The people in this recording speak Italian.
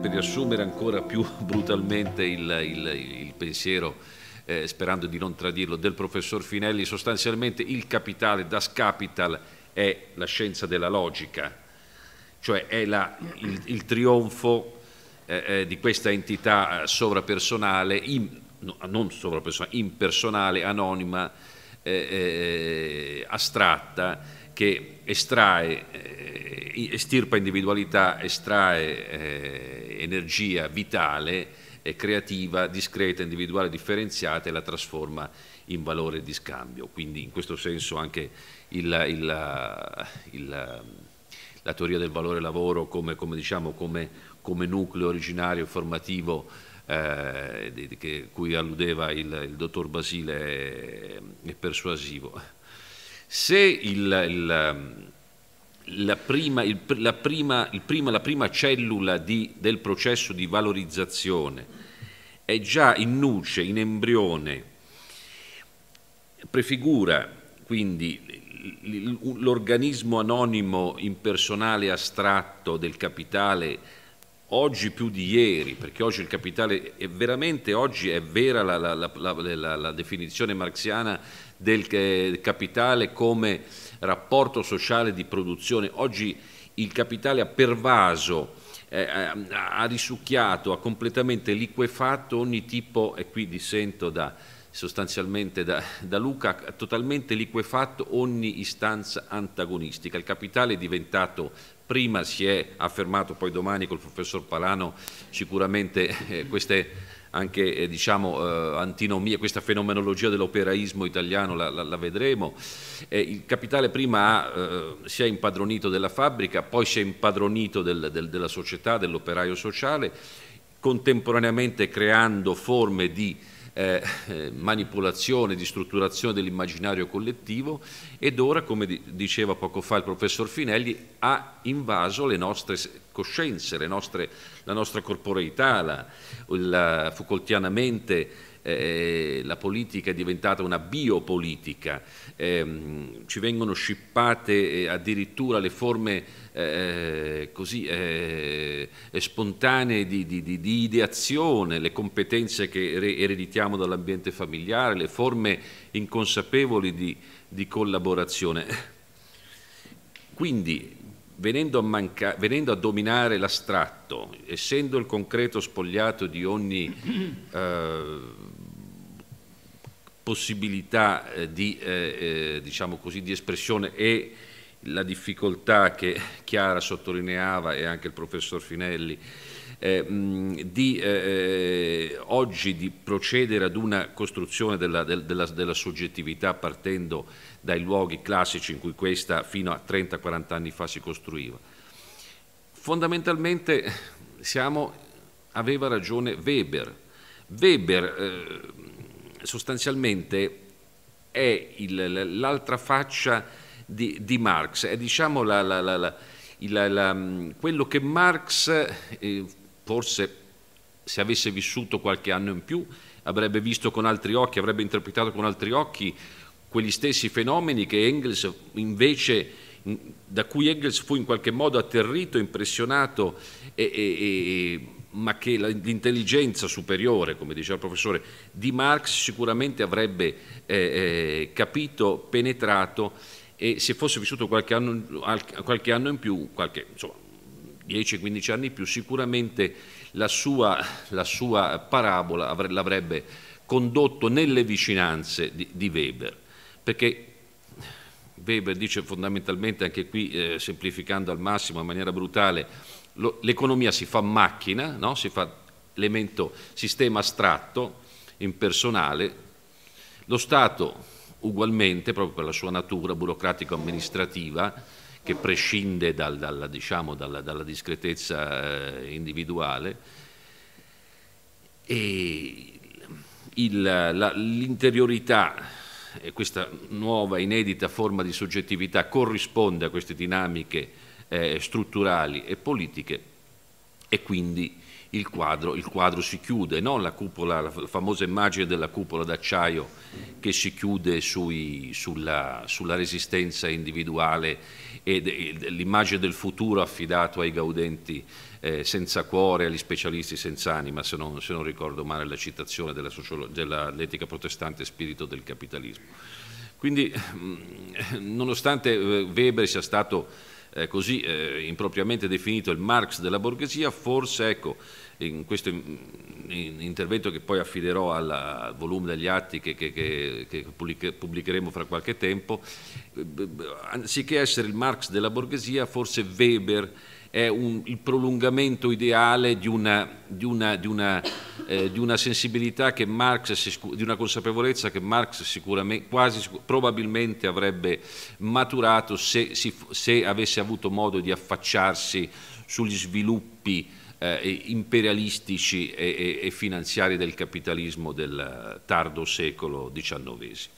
Per riassumere ancora più brutalmente il, il, il pensiero, eh, sperando di non tradirlo, del professor Finelli, sostanzialmente il capitale, das capital, è la scienza della logica, cioè è la, il, il, trionfo eh, eh di questa entità eh, sovrapersonale, in, non sovrapersonale, impersonale, anonima, eh, eh astratta che estrae, eh, estirpa individualità, estrae eh, energia vitale e creativa, discreta, individuale, differenziata e la trasforma in valore di scambio. Quindi in questo senso anche il, il, il, la teoria del valore lavoro come, come, diciamo, come, come nucleo originario formativo eh, che, cui alludeva il, dottor Basile è, è persuasivo. Se il, il ehm, la prima, il, la prima, il prima, la prima cellula di, del processo di valorizzazione è già in nuce, in embrione, prefigura quindi l'organismo anonimo, impersonale, astratto del capitale oggi più di ieri, perché oggi il capitale è veramente, oggi è vera la, la definizione marxiana del eh, capitale come rapporto sociale di produzione. Oggi il capitale ha pervaso, eh, ha risucchiato, ha completamente liquefatto ogni tipo, e qui dissento da, sostanzialmente da, da Luca, ha totalmente liquefatto ogni istanza antagonistica. Il capitale è diventato prima si è affermato, poi domani col professor Palano sicuramente eh, queste anche eh, diciamo, eh, antinomia, questa fenomenologia dell'operaismo italiano la, la, la vedremo. Eh, il capitale prima ha, eh, si è impadronito della fabbrica, poi si è impadronito del, del, della società, dell'operaio sociale, contemporaneamente creando forme di eh, manipolazione, di strutturazione dell'immaginario collettivo ed ora, come diceva poco fa il professor Finelli, ha invaso le nostre coscienze, le nostre, la nostra corporeità, la, la Foucaultianamente eh, la politica è diventata una biopolitica, eh, ci vengono scippate eh, addirittura le forme eh, così eh, spontanee di, di, di, di, ideazione, le competenze che ereditiamo dall'ambiente familiare, le forme inconsapevoli di, collaborazione. Quindi, venendo a, manca, venendo a dominare l'astratto, essendo il concreto spogliato di ogni... Eh, possibilità eh, di, eh, eh, diciamo così, di, espressione e la difficoltà che Chiara sottolineava e anche il professor Finelli eh, mh, di oggi di procedere ad una costruzione della, del, della, della soggettività partendo dai luoghi classici in cui questa fino a 30-40 anni fa si costruiva. Fondamentalmente siamo, aveva ragione Weber. Weber eh, sostanzialmente è l'altra faccia di, di, Marx, è diciamo la, la, la, mm, quello che Marx, eh, forse se avesse vissuto qualche anno in più, avrebbe visto con altri occhi, avrebbe interpretato con altri occhi quegli stessi fenomeni Engels invece, da cui Engels fu in qualche modo atterrito, impressionato e, e, e ma che l'intelligenza superiore, come diceva il professore, di Marx sicuramente avrebbe eh, eh capito, penetrato e se fosse vissuto qualche anno, qualche anno in più, 10-15 anni in più, sicuramente la sua, la sua parabola l'avrebbe condotto nelle vicinanze di, di, Weber, perché Weber dice fondamentalmente, anche qui eh, semplificando al massimo in maniera brutale, l'economia si fa macchina, no? si fa elemento, sistema astratto, impersonale, lo Stato ugualmente, proprio per la sua natura burocratico-amministrativa, che prescinde dal, dalla, diciamo, dalla, dalla, discretezza eh, individuale, e l'interiorità e questa nuova inedita forma di soggettività corrisponde a queste dinamiche eh, strutturali e politiche e quindi il quadro, il quadro si chiude, non la, cupola, la famosa immagine della cupola d'acciaio che si chiude sui, sulla, sulla, resistenza individuale e, l'immagine del futuro affidato ai gaudenti eh, senza cuore, agli specialisti senza anima, se non, se non ricordo male la citazione dell'etica dell protestante spirito del capitalismo. Quindi, mm, nonostante eh, Weber sia stato eh, così eh, impropriamente definito il Marx della borghesia, forse ecco, in questo in, in intervento che poi affiderò al volume degli atti che, che, che, che pubblicheremo fra qualche tempo, eh, anziché essere il Marx della borghesia, forse Weber è un, il prolungamento ideale di una, di, una, di, una, eh, di una, sensibilità che Marx, di una consapevolezza che Marx sicuramente, quasi probabilmente avrebbe maturato se, se avesse avuto modo di affacciarsi sugli sviluppi eh, imperialistici e, e, e finanziari del capitalismo del tardo secolo XIX.